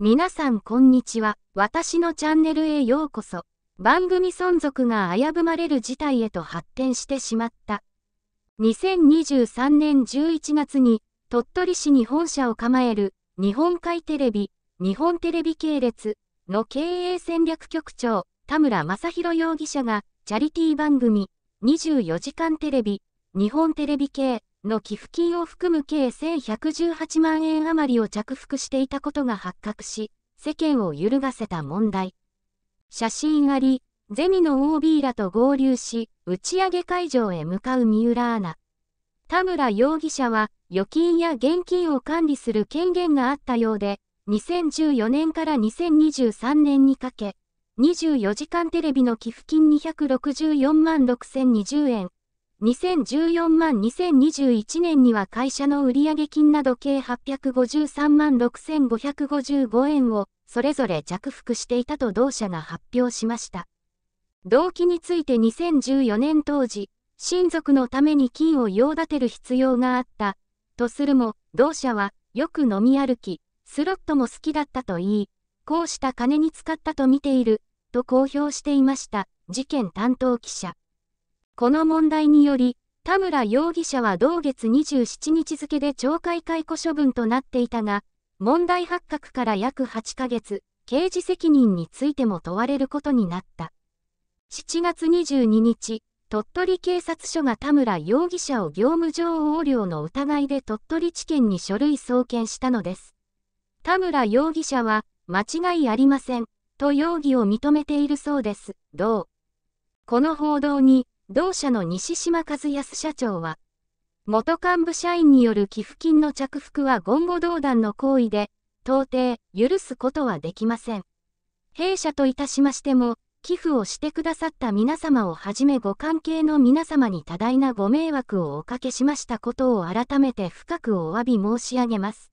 皆さんこんにちは。私のチャンネルへようこそ。番組存続が危ぶまれる事態へと発展してしまった。2023年11月に鳥取市に本社を構える日本海テレビ、日本テレビ系列の経営戦略局長田村正宏容疑者がチャリティー番組24時間テレビ、日本テレビ系の寄付金を含む計1118万円余りを着服していたことが発覚し、世間を揺るがせた問題。写真あり、ゼミの OB らと合流し、打ち上げ会場へ向かう三浦アナ。田村容疑者は、預金や現金を管理する権限があったようで、2014年から2023年にかけ、24時間テレビの寄付金264万6020円、2014万2021年には会社の売上金など計853万6555円をそれぞれ着服していたと同社が発表しました。動機について2014年当時、親族のために金を用立てる必要があった、とするも、同社は、よく飲み歩き、スロットも好きだったと言い、こうした金に使ったと見ている、と公表していました、事件担当記者。この問題により、田村容疑者は同月27日付で懲戒解雇処分となっていたが、問題発覚から約8ヶ月、刑事責任についても問われることになった。7月22日、鳥取警察署が田村容疑者を業務上横領の疑いで鳥取地検に書類送検したのです。田村容疑者は、間違いありません、と容疑を認めているそうです。う。この報道に、同社の西島和康社長は、元幹部社員による寄付金の着服は言語道断の行為で、到底許すことはできません。弊社といたしましても、寄付をしてくださった皆様をはじめご関係の皆様に多大なご迷惑をおかけしましたことを改めて深くお詫び申し上げます。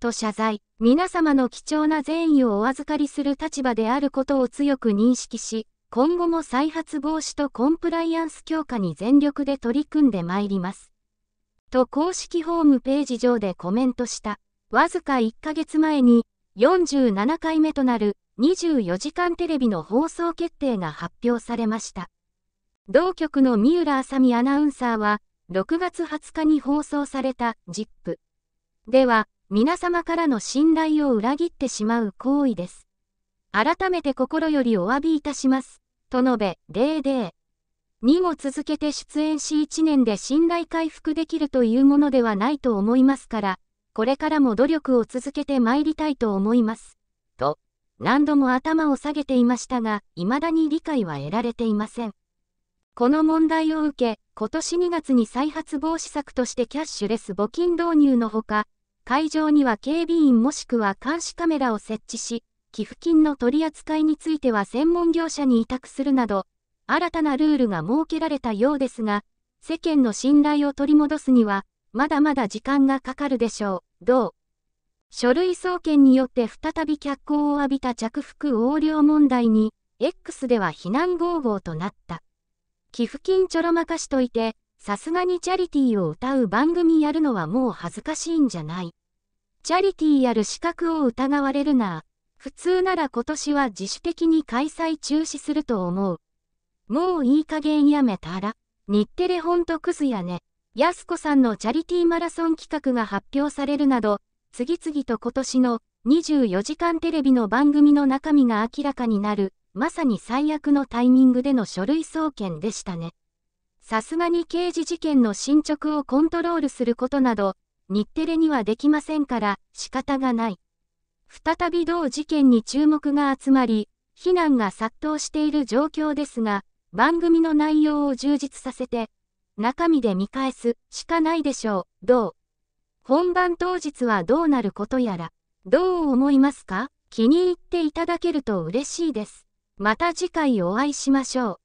と謝罪、皆様の貴重な善意をお預かりする立場であることを強く認識し、今後も再発防止とコンプライアンス強化に全力で取り組んでまいります。と公式ホームページ上でコメントした。わずか1ヶ月前に47回目となる24時間テレビの放送決定が発表されました。同局の三浦麻美アナウンサーは6月20日に放送された ZIP では皆様からの信頼を裏切ってしまう行為です。改めて心よりお詫びいたします、と述べ、デーデー。2を続けて出演し1年で信頼回復できるというものではないと思いますから、これからも努力を続けて参りたいと思います。と、何度も頭を下げていましたが、未だに理解は得られていません。この問題を受け、今年2月に再発防止策としてキャッシュレス募金導入のほか、会場には警備員もしくは監視カメラを設置し、寄付金の取り扱いについては専門業者に委託するなど、新たなルールが設けられたようですが、世間の信頼を取り戻すには、まだまだ時間がかかるでしょう。どう。書類送検によって再び脚光を浴びた着服横領問題に、X では非難合々となった。寄付金ちょろまかしといて、さすがにチャリティーを歌う番組やるのはもう恥ずかしいんじゃない。チャリティーやる資格を疑われるな。普通なら今年は自主的に開催中止すると思う。もういい加減やめたら、日テレほんとクズやね。安子さんのチャリティーマラソン企画が発表されるなど、次々と今年の24時間テレビの番組の中身が明らかになる、まさに最悪のタイミングでの書類送検でしたね。さすがに刑事事件の進捗をコントロールすることなど、日テレにはできませんから仕方がない。再び同事件に注目が集まり、非難が殺到している状況ですが、番組の内容を充実させて、中身で見返すしかないでしょう、どう本番当日はどうなることやら、どう思いますか気に入っていただけると嬉しいです。また次回お会いしましょう。